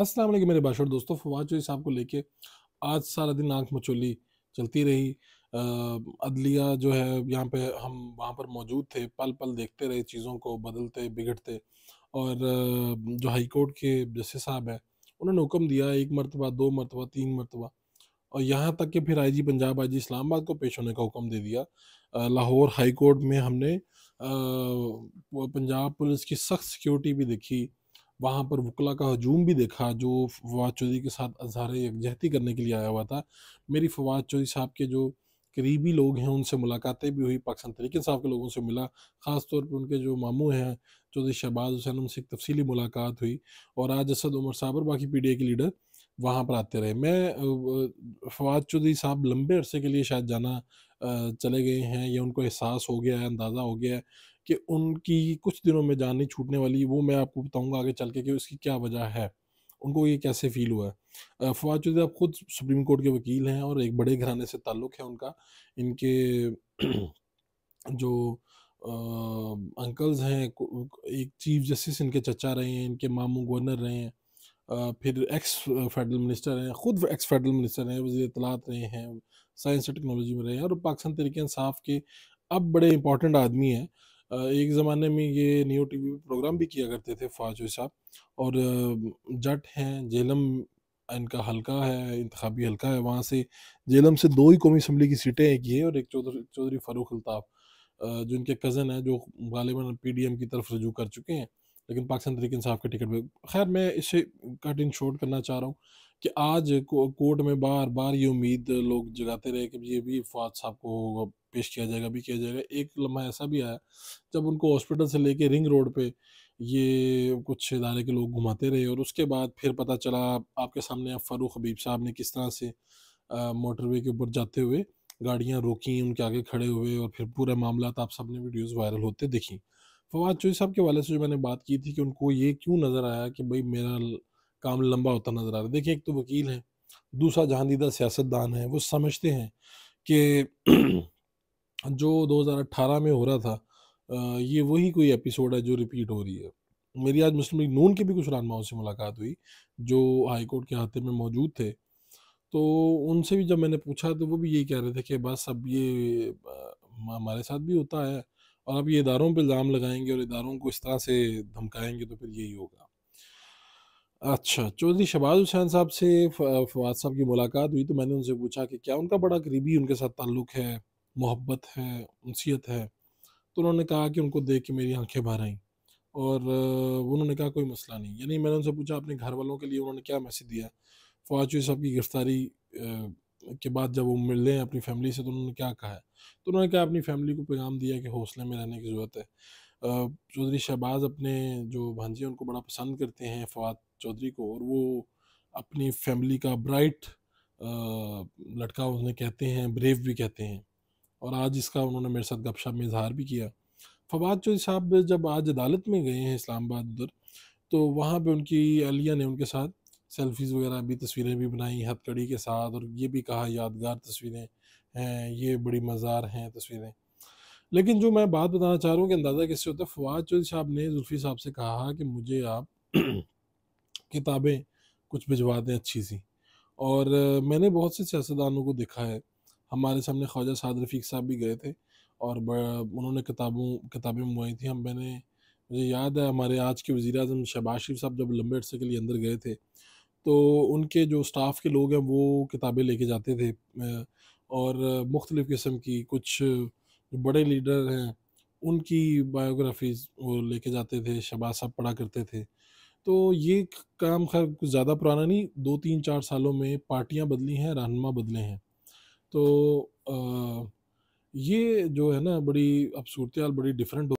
अस्सलाम वालेकुम मेरे बाशर दोस्तों फवाद चौधरी साहब को लेके आज सारा दिन आंख मचोली चलती रही अदलिया जो है यहाँ पे हम वहाँ पर मौजूद थे पल पल देखते रहे चीज़ों को बदलते बिगड़ते और जो हाई कोर्ट के जस्टिस साहब हैं उन्होंने हुक्म दिया एक मरतबा दो मरतबा तीन मरतबा और यहाँ तक कि फिर आईजी पंजाब आईजी इस्लामाबाद को पेश होने का हुक्म दे दिया लाहौर हाई कोर्ट में हमने पंजाब पुलिस की सख्त सिक्योरिटी भी देखी वहाँ पर वकला का हजूम भी देखा जो फवाद चौधरी के साथ अजहार यकजहती करने के लिए आया हुआ था मेरी फवाद चौधरी साहब के जो करीबी लोग हैं उनसे मुलाकातें भी हुई पाकिस्तान तरीके साहब के लोगों से मिला ख़ास तौर पर उनके जो मामू हैं चौधरी शहबाज हुसैन उनसे एक तफसली मुलाकात हुई और आज असद उमर साहब और बाकी पी डी ए के लीडर वहाँ पर आते रहे मैं फवाद चौधरी साहब लंबे अरसे के लिए शायद जाना चले गए हैं या उनको एहसास हो गया है अंदाज़ा हो गया है कि उनकी कुछ दिनों में जान नहीं छूटने वाली वो मैं आपको बताऊंगा आगे चल के कि उसकी क्या वजह है उनको ये कैसे फील हुआ है फवाद चौधरी आप खुद सुप्रीम कोर्ट के वकील हैं और एक बड़े घराने से ताल्लुक़ है उनका इनके जो आ, अंकल्स हैं एक चीफ जस्टिस इनके चचा रहे हैं इनके मामू गवर्नर रहे हैं फिर एक्स फेडरल मिनिस्टर हैं ख़ुद एक्स फेडरल मिनिस्टर हैं वजी इतलात रहे हैं साइंस और टेक्नोलॉजी में रहे हैं और पाकिस्तान तरीके इंसाफ के अब बड़े इंपॉर्टेंट आदमी हैं एक ज़माने में ये न्यू टीवी वी प्रोग्राम भी किया करते थे फाजो साहब और जट हैं जेलम इनका हल्का है इंतबी हल्का है वहाँ से जेलम से दो ही कौमी असम्बली की सीटें एक ये और एक चौधरी चौधरी फ़ारूक अल्ताफ़ जो इनके कज़न है जो गालिबा पी डी एम की तरफ रजू कर चुके हैं लेकिन पाकिस्तान तरीके इंसाफ के टिकट पर खैर मैं इसे कट इन शॉर्ट करना चाह रहा हूँ कि आज कोर्ट में बार बार ये उम्मीद लोग जगाते रहे कि ये भी फवाद साहब को पेश किया जाएगा भी किया जाएगा एक लम्हा ऐसा भी आया जब उनको हॉस्पिटल से लेके रिंग रोड पे ये कुछ इदारे के लोग घुमाते रहे और उसके बाद फिर पता चला आपके सामने आप फ़ारूक हबीब साहब ने किस तरह से मोटरवे के ऊपर जाते हुए गाड़ियाँ रोकी उनके आगे खड़े हुए और फिर पूरा मामला तो आप सबने वीडियोज़ वायरल होते देखी फवाद चौधरी साहब के वाले से जो मैंने बात की थी कि उनको ये क्यों नज़र आया कि भाई मेरा काम लंबा होता नजर आ रहा है देखिए एक तो वकील हैं दूसरा दीदा सियासतदान है वो समझते हैं कि जो 2018 में हो रहा था ये वही कोई एपिसोड है जो रिपीट हो रही है मेरी आज मुस्लिम लीग नून के भी कुछ रानमाओं से मुलाकात हुई जो हाई कोर्ट के हाथे में मौजूद थे तो उनसे भी जब मैंने पूछा तो वो भी यही कह रहे थे कि बस अब ये हमारे साथ भी होता है और अब ये इदारों पर इल्ज़ाम लगाएंगे और इदारों को इस तरह से धमकाएंगे तो फिर यही होगा अच्छा, चौधरी शहबाज हुसैन साहब से फवाद साहब की मुलाकात हुई तो मैंने उनसे पूछा कि क्या उनका बड़ा करीबी उनके साथ ताल्लुक है, मोहब्बत है, उनसीत है? तो उन्होंने कहा कि उनको देख के मेरी आँखें भर आईं और उन्होंने कहा कोई मसला नहीं। यानी मैंने उनसे पूछा अपने घर वालों के लिए उन्होंने क्या मैसेज दिया? फवाद चौधरी साहब की गिरफ्तारी के बाद जब वो मिल रहे हैं अपनी फैमिली से तो उन्होंने क्या कहा है? तो उन्होंने कहा अपनी फैमिली को पैगाम दिया कि हौसले में रहने की ज़रूरत है। चौधरी शहबाज अपने जो भांजी हैं उनको बड़ा पसंद करते हैं फवाद चौधरी को और वो अपनी फैमिली का ब्राइट लड़का उन्हें कहते हैं ब्रेव भी कहते हैं और आज इसका उन्होंने मेरे साथ गपशप में इजहार भी किया फवाद चौधरी साहब जब आज अदालत में गए हैं इस्लामाबाद उधर तो वहाँ पे उनकी अलिया ने उनके साथ सेल्फीज़ वगैरह भी तस्वीरें भी बनाई हथकड़ी के साथ और ये भी कहा यादगार तस्वीरें हैं ये बड़ी मज़ार हैं तस्वीरें लेकिन जो मैं बात बताना चाह रहा हूँ कि अंदाज़ा किससे होता है फवाद चौधरी साहब ने जुल्फ़ी साहब से कहा कि मुझे आप किताबें कुछ भिजवा दें अच्छी सी और मैंने बहुत से सियासतदानों को देखा है हमारे सामने ख्वाजा साद रफ़ीक साहब भी गए थे और उन्होंने किताबों किताबें मंगवाई थी हम मैंने मुझे याद है हमारे आज के वज़ी अजम शहबाज शरीफ साहब जब लंबे अरसे के लिए अंदर गए थे तो उनके जो स्टाफ के लोग हैं वो किताबें लेके जाते थे और मुख्तलिफ़ किस्म की कुछ जो बड़े लीडर हैं उनकी बायोग्राफीज़ वो लेके जाते थे शहबाज साहब पढ़ा करते थे तो ये काम खैर कुछ ज़्यादा पुराना नहीं दो तीन चार सालों में पार्टियाँ बदली हैं रहनमा बदले हैं तो आ, ये जो है ना बड़ी अब सूरत बड़ी डिफरेंट